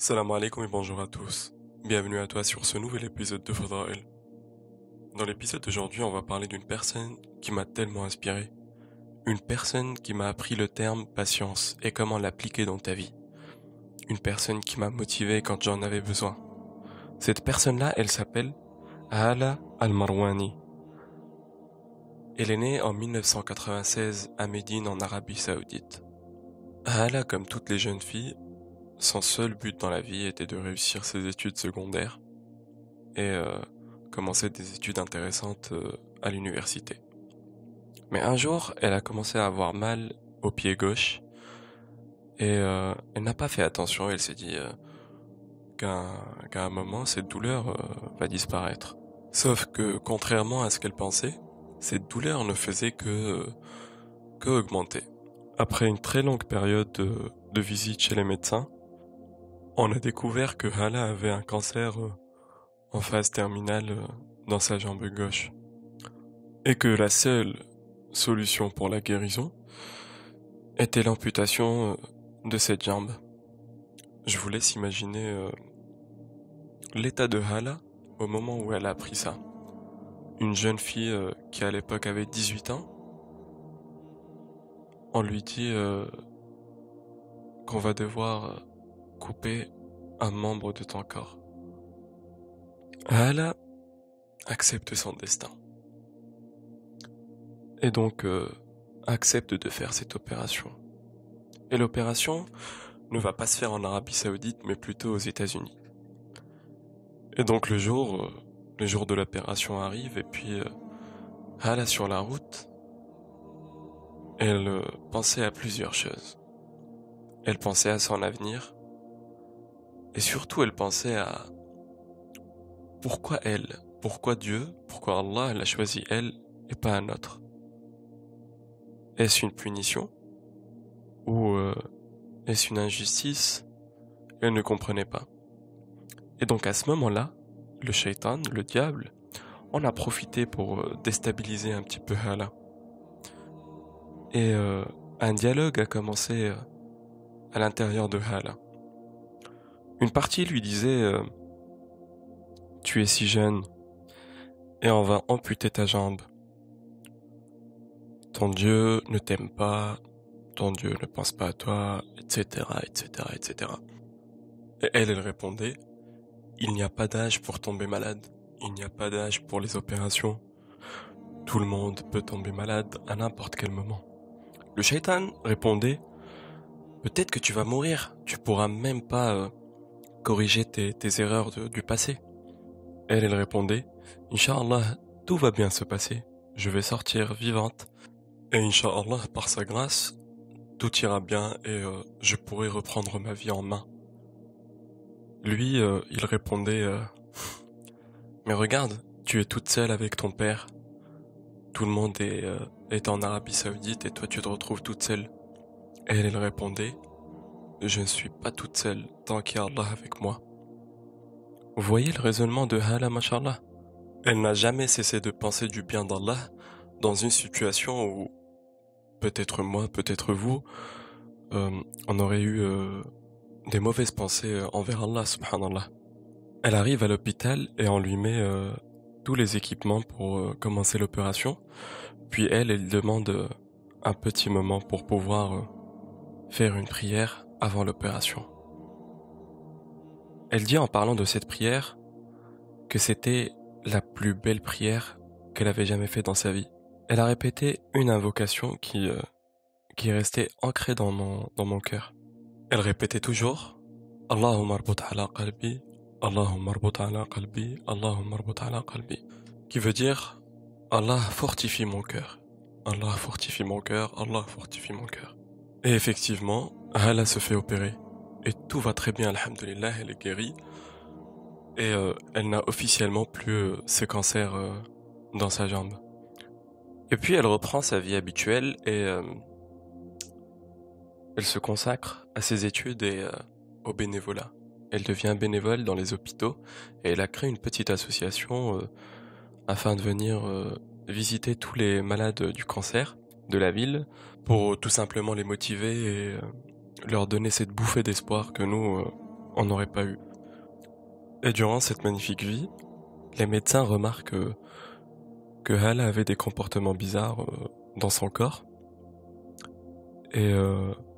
Salam alaikum et bonjour à tous. Bienvenue à toi sur ce nouvel épisode de Faudraël. Dans l'épisode d'aujourd'hui, on va parler d'une personne qui m'a tellement inspiré. Une personne qui m'a appris le terme patience et comment l'appliquer dans ta vie. Une personne qui m'a motivé quand j'en avais besoin. Cette personne-là, elle s'appelle Hala Al-Marwani. Elle est née en 1996 à Médine en Arabie Saoudite. Hala, comme toutes les jeunes filles, son seul but dans la vie était de réussir ses études secondaires et euh, commencer des études intéressantes euh, à l'université. Mais un jour, elle a commencé à avoir mal au pied gauche et euh, elle n'a pas fait attention. Elle s'est dit euh, qu'à un moment, cette douleur euh, va disparaître. Sauf que, contrairement à ce qu'elle pensait, cette douleur ne faisait que, que augmenter. Après une très longue période de, de visite chez les médecins, on a découvert que Hala avait un cancer euh, en phase terminale euh, dans sa jambe gauche. Et que la seule solution pour la guérison était l'amputation euh, de cette jambe. Je vous laisse imaginer l'état de Hala au moment où elle a appris ça. Une jeune fille qui à l'époque avait 18 ans, on lui dit qu'on va devoir couper un membre de ton corps. Allah accepte son destin. Et donc euh, accepte de faire cette opération. Et l'opération ne va pas se faire en Arabie Saoudite, mais plutôt aux États-Unis. Et donc le jour, euh, le jour de l'opération arrive, et puis euh, Allah sur la route, elle pensait à plusieurs choses. Elle pensait à son avenir, et surtout, elle pensait à pourquoi elle, pourquoi Dieu, pourquoi Allah a choisi elle et pas un autre. Est-ce une punition ou euh, est-ce une injustice Elle ne comprenait pas. Et donc à ce moment-là, le shaitan, le diable, en a profité pour euh, déstabiliser un petit peu Hala. Et euh, un dialogue a commencé à l'intérieur de Hala. Une partie lui disait euh, Tu es si jeune, et on va amputer ta jambe. Ton Dieu ne t'aime pas, ton Dieu ne pense pas à toi, etc., etc., etc. Et elle, elle répondait Il n'y a pas d'âge pour tomber malade, il n'y a pas d'âge pour les opérations. Tout le monde peut tomber malade à n'importe quel moment. Le shaitan répondait Peut-être que tu vas mourir, tu pourras même pas euh, corriger tes, erreurs du passé. Elle, elle répondait, Inch'Allah, tout va bien se passer, je vais sortir vivante, et Inch'Allah, par sa grâce, tout ira bien et euh, je pourrai reprendre ma vie en main. Lui, euh, il répondait, euh, Mais regarde, tu es toute seule avec ton père, tout le monde est, en Arabie Saoudite et toi tu te retrouves toute seule. Elle, elle répondait, je ne suis pas toute seule tant qu'il y a avec moi. voyez le raisonnement de Hala Mashallah Elle n'a jamais cessé de penser du bien d'Allah dans une situation où, peut-être moi, peut-être vous, euh, on aurait eu euh, des mauvaises pensées euh, envers Allah, subhanallah. Elle arrive à l'hôpital et on lui met tous les équipements pour commencer l'opération. Puis elle, elle demande un petit moment pour pouvoir faire une prière avant l'opération. Elle dit en parlant de cette prière que c'était la plus belle prière qu'elle avait jamais faite dans sa vie. Elle a répété une invocation qui, euh, qui est restée ancrée dans mon, dans mon cœur. Elle répétait toujours Allahumma arbut ala qalbi, Allahumma ala qalbi, Allahumma ala qalbi. Qui veut dire Allah fortifie mon cœur. Allah fortifie mon cœur, Allah fortifie mon cœur. Et effectivement, Allah se fait opérer et tout va très bien, alhamdulillah, elle est guérie et euh, elle n'a officiellement plus ses euh, ce cancer euh, dans sa jambe. Et puis elle reprend sa vie habituelle et elle se consacre à ses études et au bénévolat. Elle devient bénévole dans les hôpitaux et elle a créé une petite association afin de venir visiter tous les malades du cancer de la ville pour tout simplement les motiver et leur donner cette bouffée d'espoir que nous, euh, on n'aurait pas eu. Et durant cette magnifique vie, les médecins remarquent euh, que, Hala avait des comportements bizarres euh, dans son corps. Et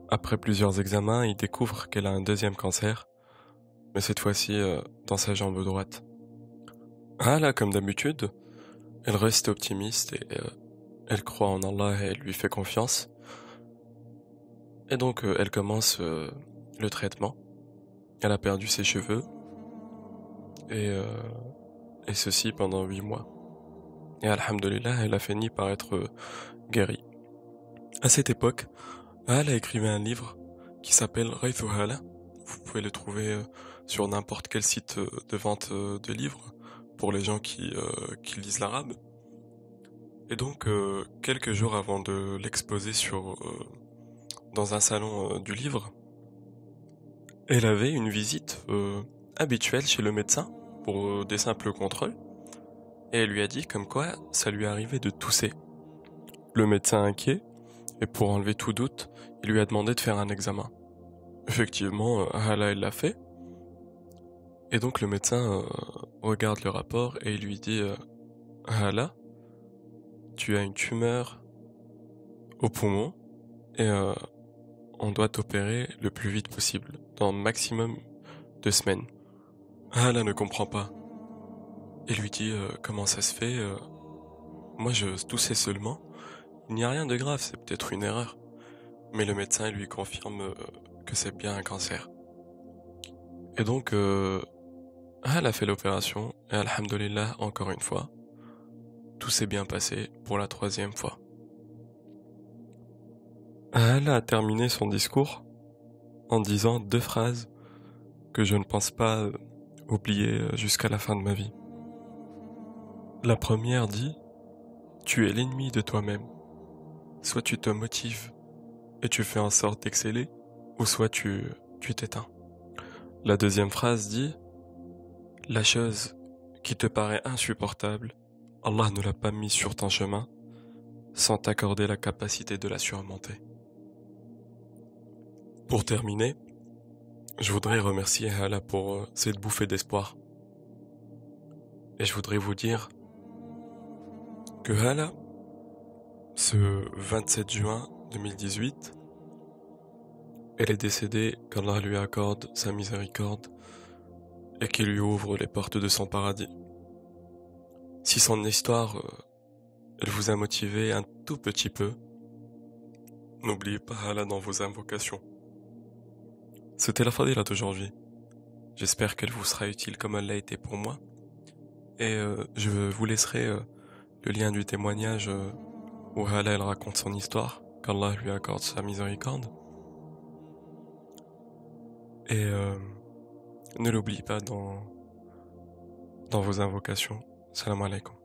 après plusieurs examens, ils découvrent qu'elle a un deuxième cancer, mais cette fois-ci dans sa jambe droite. Hala, comme d'habitude, elle reste optimiste et elle croit en Allah et elle lui fait confiance. Et donc euh, elle commence euh, le traitement. Elle a perdu ses cheveux. Et, euh, et ceci pendant 8 mois. Et alhamdulillah, elle a fini par être euh, guérie. À cette époque, Al a écrit un livre qui s'appelle Hala. Vous pouvez le trouver sur n'importe quel site de vente de livres pour les gens qui lisent l'arabe. Et donc, quelques jours avant de l'exposer sur dans un salon euh, du livre, elle avait une visite euh, habituelle chez le médecin pour euh, des simples contrôles, et elle lui a dit comme quoi ça lui arrivait de tousser. Le médecin inquiet, et pour enlever tout doute, il lui a demandé de faire un examen. Effectivement, Hala, elle l'a fait. Et donc le médecin regarde le rapport et il lui dit Hala, tu as une tumeur au poumon et on doit opérer le plus vite possible, dans maximum de semaines. Alain ah, ne comprend pas. Et lui dit euh, comment ça se fait. Euh, moi je toussais seulement. Il n'y a rien de grave, c'est peut-être une erreur. Mais le médecin lui confirme euh, que c'est bien un cancer. Et donc, elle a fait l'opération et Alhamdulillah encore une fois. Tout s'est bien passé pour la troisième fois. Elle a terminé son discours en disant deux phrases que je ne pense pas euh, oublier euh, jusqu'à la fin de ma vie. La première dit ⁇ Tu es l'ennemi de toi-même. Soit tu te motives et tu fais en sorte d'exceller, ou soit tu tu t'éteins. La deuxième phrase dit ⁇ La chose qui te paraît insupportable, Allah ne l'a pas mise sur ton chemin sans t'accorder la capacité de la surmonter. ⁇ pour terminer, je voudrais remercier Hala pour euh, cette bouffée d'espoir. Et je voudrais vous dire que Hala, ce 27 juin 2018, elle est décédée Allah lui accorde sa miséricorde et qu'il lui ouvre les portes de son paradis. Si son histoire, euh, elle vous a motivé un tout petit peu, n'oubliez pas Hala dans vos invocations. C'était la Fadila d'aujourd'hui. J'espère qu'elle vous sera utile comme elle l'a été pour moi. Et euh, je vous laisserai euh, le lien du témoignage euh, où elle raconte son histoire, qu'Allah lui accorde sa miséricorde. Et ne l'oubliez pas dans, dans vos invocations. Salam alaikum.